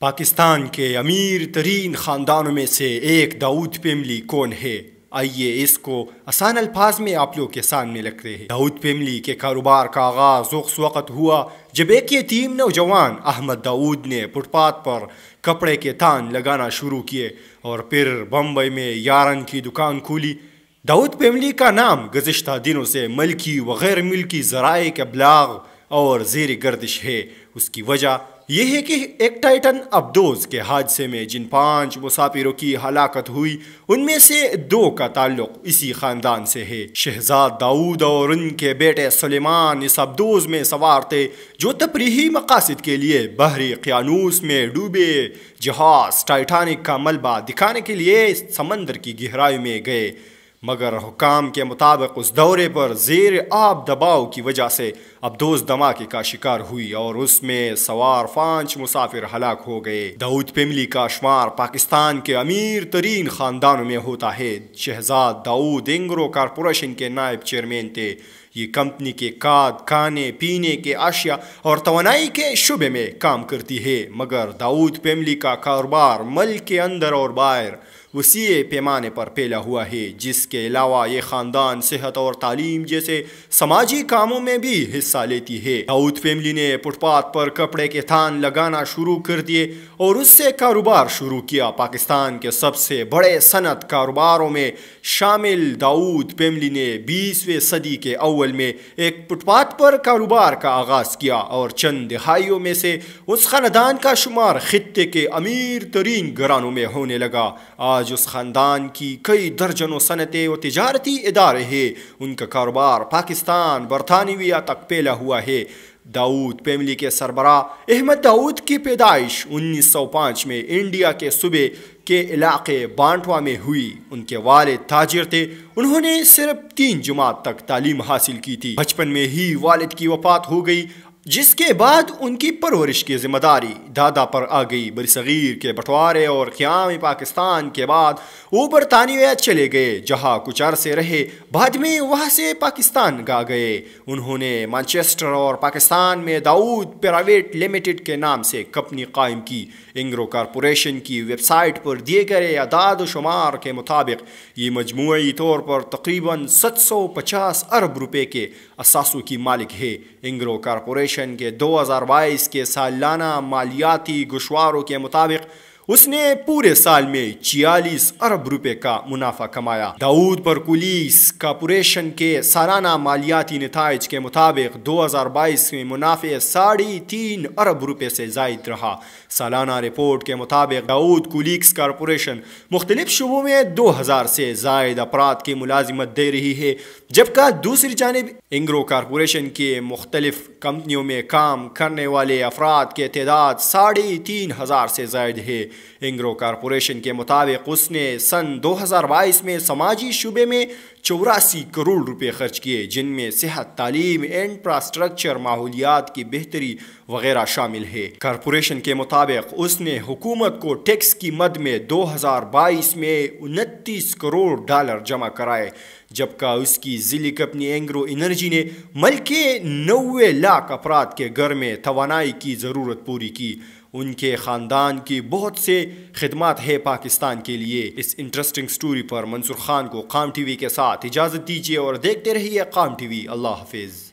पाकिस्तान के अमीर तरीन ख़ानदानों में से एक दाऊद फैमिली कौन है आइए इसको आसान अल्फाज में आप लोग के सामने रखते हैं दाऊद फैमिली के कारोबार का आगाज़ उस वक़्त हुआ जब एक यतीम नौजवान अहमद दाऊद ने फुटपाथ पर कपड़े के तान लगाना शुरू किए और फिर बम्बई में यारन की दुकान खोली दाऊद पेमली का नाम गुज्त दिनों से मल्की व गैर मिल्की जराए के ब्लाग और जेर गर्दिश है उसकी वजह ये है कि एक टाइटन अब्दोज के हादसे में जिन पांच मुसाफिरों की हलाकत हुई उनमें से दो का ताल्लुक इसी खानदान से है शहजाद दाऊद और उनके बेटे सलेमान इस अब्दोज में सवार थे जो तफरी मकासद के लिए बहरी क्यानूस में डूबे जहाज टाइटानिक का मलबा दिखाने के लिए समंदर की गहराई में गए मगर हुकाम के मुताबिक उस दौरे पर जेर आब दबाव की वजह से अबदोज धमाके का शिकार हुई और उसमें सवार पांच मुसाफिर हलाक हो गए दाऊद पेमली का शुमार पाकिस्तान के अमीर तरीन खानदानों में होता है शहजाद दाऊद इंग्रो कारपोरेशन के नायब चेयरमैन थे ये कंपनी के काद खाने पीने के आशिया और तोानाई के शुबे में काम करती है मगर दाऊद पेमली का कारोबार मल के अंदर और बाहर वसी पैमाने पर फैला हुआ है जिसके अलावा ये ख़ानदान सेहत और तालीम जैसे समाजी कामों में भी हिस्सा लेती है दाऊद फैमिली ने फुटपाथ पर कपड़े के थान लगाना शुरू कर दिए और उससे कारोबार शुरू किया पाकिस्तान के सबसे बड़े सनत कारोबारों में शामिल दाऊद फैमिली ने बीसवें सदी के अव्वल में एक फुटपाथ पर कारोबार का आगाज़ किया और चंद दहाइयों में से उस ख़ानदान का शुमार ख़त्े के अमीर तरीन घरानों में होने लगा आज उस ख़ानदान की कई दर्जनों सनतें और तजारती इदारे हैं उनका कारोबार पाकिस्तान बरतानविया तक फैला हुआ है दाऊद फैमिली के सरबरा अहमद दाऊद की पैदाइश 1905 में इंडिया के सूबे के इलाके बांटवा में हुई उनके वाले ताजिर थे उन्होंने सिर्फ तीन जुमात तक तालीम हासिल की थी बचपन में ही वालिद की वफात हो गई जिसके बाद उनकी परवरिश की जिम्मेदारी दादा पर आ गई बरसीर के बंटवारे और क़्याम पाकिस्तान के बाद वो बरतानिया चले गए जहाँ कुछ अरसे रहे बाद में वहाँ से पाकिस्तान गा गए उन्होंने मानचेस्टर और पाकिस्तान में दाऊद प्राइवेट लिमिटेड के नाम से कंपनी कायम की इंग्रो कॉरपोरेशन की वेबसाइट पर दिए गए अदाद शुमार के मुताबिक ये मजमू तौर पर तकरीबन सौ पचास अरब रुपये के असासों की मालिक है इंग्रो कॉरपोरेशन कमीशन के 2022 के सालाना मालियाती गुशवारों के मुताबिक उसने पूरे साल में छियालीस अरब रुपए का मुनाफा कमाया दाऊद पर परकुलीस कॉपोरेशन के सालाना मालियाती नतज के मुताबिक 2022 में मुनाफे साढ़े तीन अरब रुपए से जायद रहा सालाना रिपोर्ट के मुताबिक दाऊद कुलिक्स कॉरपोरेशन मुख्तलिफ शुबों में दो हज़ार से जायद अफराद की मुलाजमत दे रही है जबकि दूसरी जानब इंग्रो कॉरपोरेशन के मुख्तलिफ कंपनियों में काम करने वाले अफराद के तदाद साढ़े तीन हज़ार से जायद है इंग्रो कॉरपोरेशन के मुताबिक उसने सन 2022 में समाजी शुबे में चौरासी करोड़ रुपए खर्च किए जिनमें सेहत तालीम इंफ्रास्ट्रक्चर माहौलियात की बेहतरी वगैरह शामिल है कॉरपोरेशन के मुताबिक उसने हुकूमत को टैक्स की मद में 2022 में उनतीस करोड़ डॉलर जमा कराए जबकि उसकी जिली कंपनी एंग्रो एनर्जी ने मल्कि नबे लाख अफराद के घर में तोानाई की ज़रूरत पूरी की उनके ख़ानदान की बहुत से खदमात है पाकिस्तान के लिए इस इंटरेस्टिंग स्टोरी पर मंसूर खान को काम टी वी के साथ इजाज़त दीजिए और देखते रहिए काम टी वी अल्लाह हाफिज़